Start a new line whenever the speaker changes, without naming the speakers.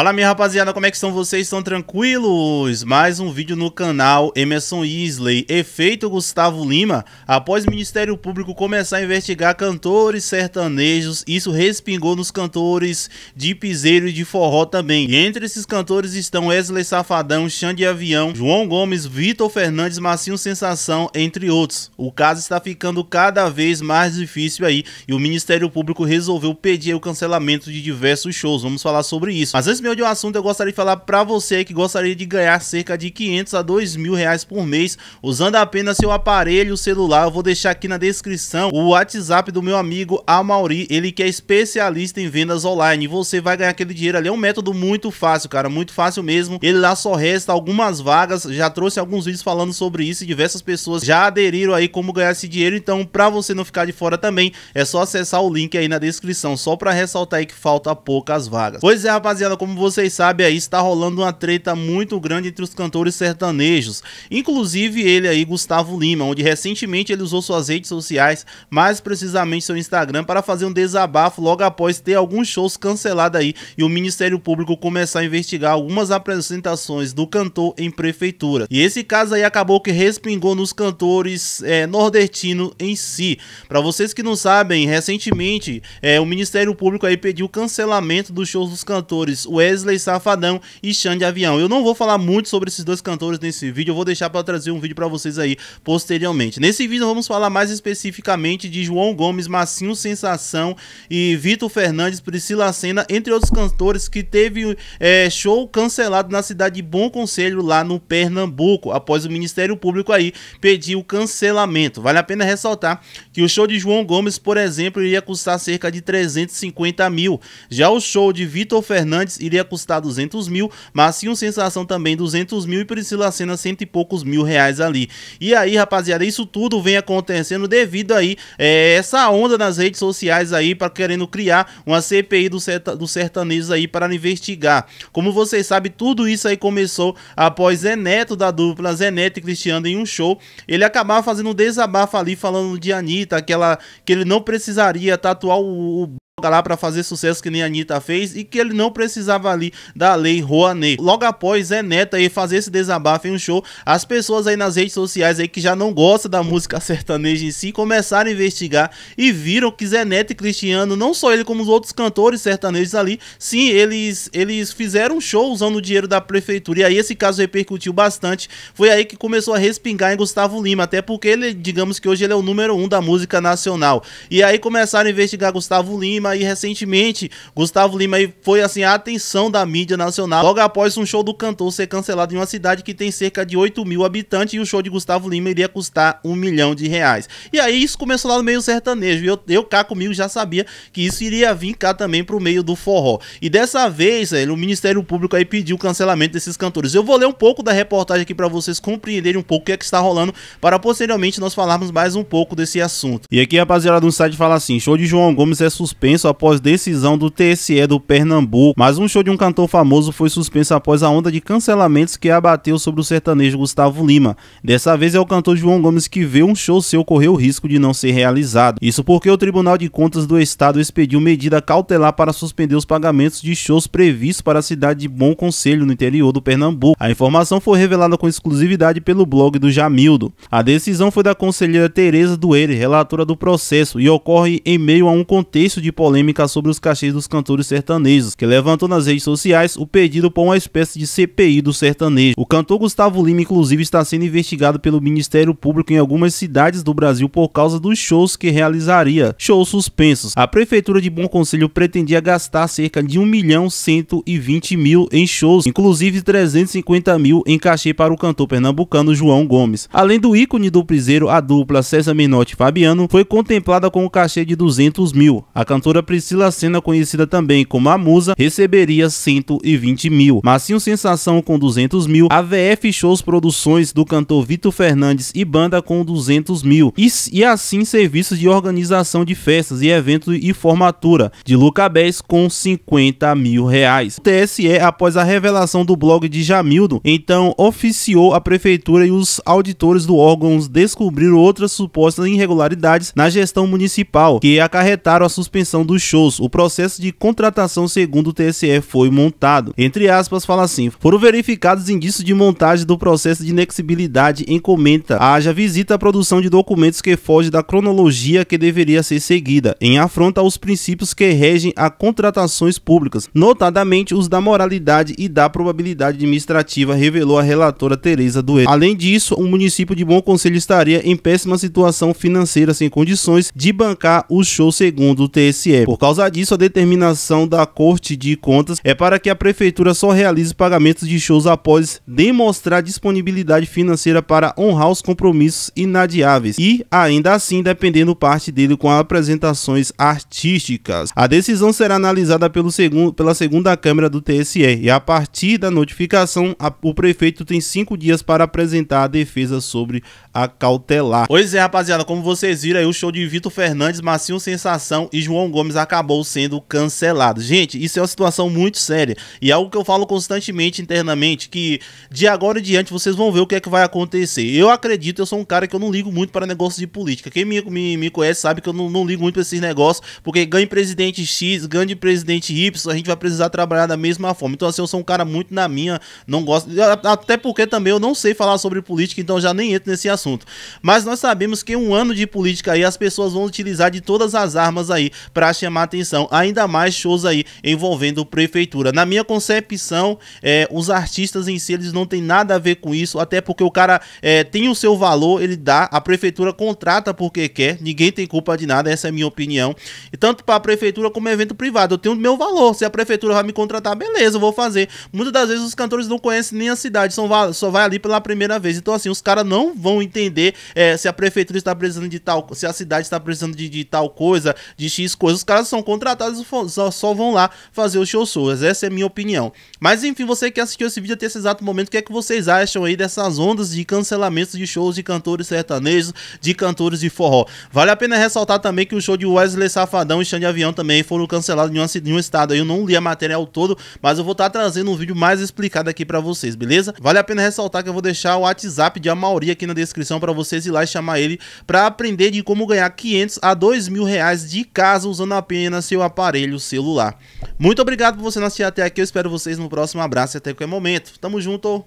Fala minha rapaziada, como é que estão vocês? Estão tranquilos? Mais um vídeo no canal Emerson Isley, efeito Gustavo Lima Após o Ministério Público começar a investigar cantores sertanejos Isso respingou nos cantores de piseiro e de forró também E entre esses cantores estão Wesley Safadão, Xande Avião, João Gomes, Vitor Fernandes, Massinho Sensação, entre outros O caso está ficando cada vez mais difícil aí E o Ministério Público resolveu pedir o cancelamento de diversos shows Vamos falar sobre isso Mas antes meio de um assunto eu gostaria de falar para você que gostaria de ganhar cerca de 500 a 2 mil reais por mês usando apenas seu aparelho celular. Eu vou deixar aqui na descrição o WhatsApp do meu amigo Amauri, ele que é especialista em vendas online. Você vai ganhar aquele dinheiro ali, é um método muito fácil, cara, muito fácil mesmo. Ele lá só resta algumas vagas, já trouxe alguns vídeos falando sobre isso e diversas pessoas já aderiram aí como ganhar esse dinheiro. Então, para você não ficar de fora também, é só acessar o link aí na descrição, só para ressaltar aí que falta poucas vagas. Pois é, rapaziada, como como vocês sabem aí, está rolando uma treta muito grande entre os cantores sertanejos. Inclusive ele aí, Gustavo Lima, onde recentemente ele usou suas redes sociais, mais precisamente seu Instagram, para fazer um desabafo logo após ter alguns shows cancelados aí e o Ministério Público começar a investigar algumas apresentações do cantor em prefeitura. E esse caso aí acabou que respingou nos cantores é, nordestinos em si. Para vocês que não sabem, recentemente é, o Ministério Público aí pediu cancelamento dos shows dos cantores, o Wesley Safadão e Xande Avião. Eu não vou falar muito sobre esses dois cantores nesse vídeo, eu vou deixar para trazer um vídeo para vocês aí posteriormente. Nesse vídeo vamos falar mais especificamente de João Gomes, Massinho Sensação e Vitor Fernandes, Priscila Senna, entre outros cantores que teve é, show cancelado na cidade de Bom Conselho, lá no Pernambuco, após o Ministério Público aí pedir o cancelamento. Vale a pena ressaltar que o show de João Gomes, por exemplo, iria custar cerca de 350 mil. Já o show de Vitor Fernandes iria iria custar 200 mil, mas tinha uma sensação também 200 mil e Priscila Senna cento e poucos mil reais ali. E aí, rapaziada, isso tudo vem acontecendo devido aí é, essa onda nas redes sociais aí para querendo criar uma CPI do, serta, do sertanejo aí para investigar. Como vocês sabem, tudo isso aí começou após Zé Neto da dupla Zé Neto e Cristiano em um show. Ele acabava fazendo um desabafo ali falando de Anitta, que, ela, que ele não precisaria tatuar o, o lá para fazer sucesso que nem a Anitta fez e que ele não precisava ali da lei Rouanet. Logo após Zé Neto aí fazer esse desabafo em um show, as pessoas aí nas redes sociais aí que já não gostam da música sertaneja em si começaram a investigar e viram que Zé Neto e Cristiano, não só ele como os outros cantores sertanejos ali, sim, eles, eles fizeram um show usando o dinheiro da prefeitura e aí esse caso repercutiu bastante. Foi aí que começou a respingar em Gustavo Lima, até porque ele, digamos que hoje ele é o número um da música nacional. E aí começaram a investigar Gustavo Lima aí recentemente. Gustavo Lima aí foi assim a atenção da mídia nacional logo após um show do cantor ser cancelado em uma cidade que tem cerca de 8 mil habitantes e o show de Gustavo Lima iria custar um milhão de reais. E aí isso começou lá no meio sertanejo. E eu, eu cá comigo já sabia que isso iria vir cá também pro meio do forró. E dessa vez, o Ministério Público aí pediu o cancelamento desses cantores. Eu vou ler um pouco da reportagem aqui para vocês compreenderem um pouco o que é que está rolando para posteriormente nós falarmos mais um pouco desse assunto. E aqui, rapaziada, no site fala assim: show de João Gomes é suspenso suspenso após decisão do TSE do Pernambuco, mas um show de um cantor famoso foi suspenso após a onda de cancelamentos que abateu sobre o sertanejo Gustavo Lima. Dessa vez é o cantor João Gomes que vê um show seu correr o risco de não ser realizado. Isso porque o Tribunal de Contas do Estado expediu medida cautelar para suspender os pagamentos de shows previstos para a cidade de Bom Conselho, no interior do Pernambuco. A informação foi revelada com exclusividade pelo blog do Jamildo. A decisão foi da conselheira Tereza Dueire, relatora do processo, e ocorre em meio a um contexto de polêmica sobre os cachês dos cantores sertanejos, que levantou nas redes sociais o pedido por uma espécie de CPI do sertanejo. O cantor Gustavo Lima, inclusive, está sendo investigado pelo Ministério Público em algumas cidades do Brasil por causa dos shows que realizaria, shows suspensos. A Prefeitura de Bom Conselho pretendia gastar cerca de 1 milhão 120 mil em shows, inclusive 350 mil em cachê para o cantor pernambucano João Gomes. Além do ícone do Priseiro, a dupla César Menotti e Fabiano foi contemplada com o um cachê de 200 mil. A cantora cantora Priscila Senna, conhecida também como a Musa, receberia 120 mil. Massinho Sensação com 200 mil, A VF Shows Produções do cantor Vitor Fernandes e banda com 200 mil. E, e assim serviços de organização de festas e eventos e formatura de Luca Bez com 50 mil reais. O TSE, após a revelação do blog de Jamildo, então oficiou a prefeitura e os auditores do órgão descobriram outras supostas irregularidades na gestão municipal que acarretaram a suspensão realização dos shows. O processo de contratação segundo o TSE foi montado. Entre aspas, fala assim, foram verificados indícios de montagem do processo de inexibilidade em comenta. Haja visita à produção de documentos que foge da cronologia que deveria ser seguida, em afronta aos princípios que regem a contratações públicas, notadamente os da moralidade e da probabilidade administrativa, revelou a relatora Tereza Dueto. Além disso, o município de Bom Conselho estaria em péssima situação financeira sem condições de bancar o show segundo o TSE. TSE. É, por causa disso, a determinação da Corte de Contas é para que a prefeitura só realize pagamentos de shows após demonstrar disponibilidade financeira para honrar os compromissos inadiáveis e, ainda assim, dependendo parte dele com apresentações artísticas. A decisão será analisada pelo segundo, pela segunda Câmara do TSE e, a partir da notificação, a, o prefeito tem cinco dias para apresentar a defesa sobre a cautelar. Pois é, rapaziada, como vocês viram aí, o show de Vitor Fernandes, Massinho Sensação e João Gomes Gomes acabou sendo cancelado. Gente, isso é uma situação muito séria e é algo que eu falo constantemente internamente que de agora em diante vocês vão ver o que é que vai acontecer. Eu acredito, eu sou um cara que eu não ligo muito para negócios de política. Quem me, me, me conhece sabe que eu não, não ligo muito para esses negócios, porque ganhe presidente X, ganhe presidente Y, a gente vai precisar trabalhar da mesma forma. Então assim, eu sou um cara muito na minha, não gosto, até porque também eu não sei falar sobre política, então já nem entro nesse assunto. Mas nós sabemos que um ano de política aí as pessoas vão utilizar de todas as armas aí para chamar atenção, ainda mais shows aí envolvendo prefeitura. Na minha concepção, é, os artistas em si eles não tem nada a ver com isso, até porque o cara é, tem o seu valor, ele dá, a prefeitura contrata porque quer, ninguém tem culpa de nada, essa é a minha opinião. E tanto para a prefeitura como evento privado, eu tenho o meu valor, se a prefeitura vai me contratar, beleza, eu vou fazer. Muitas das vezes os cantores não conhecem nem a cidade, são, só vai ali pela primeira vez. Então assim, os caras não vão entender é, se a prefeitura está precisando de tal, se a cidade está precisando de, de tal coisa, de X coisas os caras são contratados só, só vão lá fazer os show solos. Essa é a minha opinião. Mas enfim, você que assistiu esse vídeo até esse exato momento, o que é que vocês acham aí dessas ondas de cancelamentos de shows de cantores sertanejos, de cantores de forró? Vale a pena ressaltar também que o show de Wesley Safadão e Xande Avião também foram cancelados em um, estado. Eu não li a matéria ao todo, mas eu vou estar tá trazendo um vídeo mais explicado aqui para vocês, beleza? Vale a pena ressaltar que eu vou deixar o WhatsApp de Amauri aqui na descrição para vocês ir lá e chamar ele para aprender de como ganhar 500 a 2 mil reais de casa usando apenas seu aparelho celular. Muito obrigado por você nascer até aqui, eu espero vocês no próximo abraço e até qualquer momento. Tamo junto!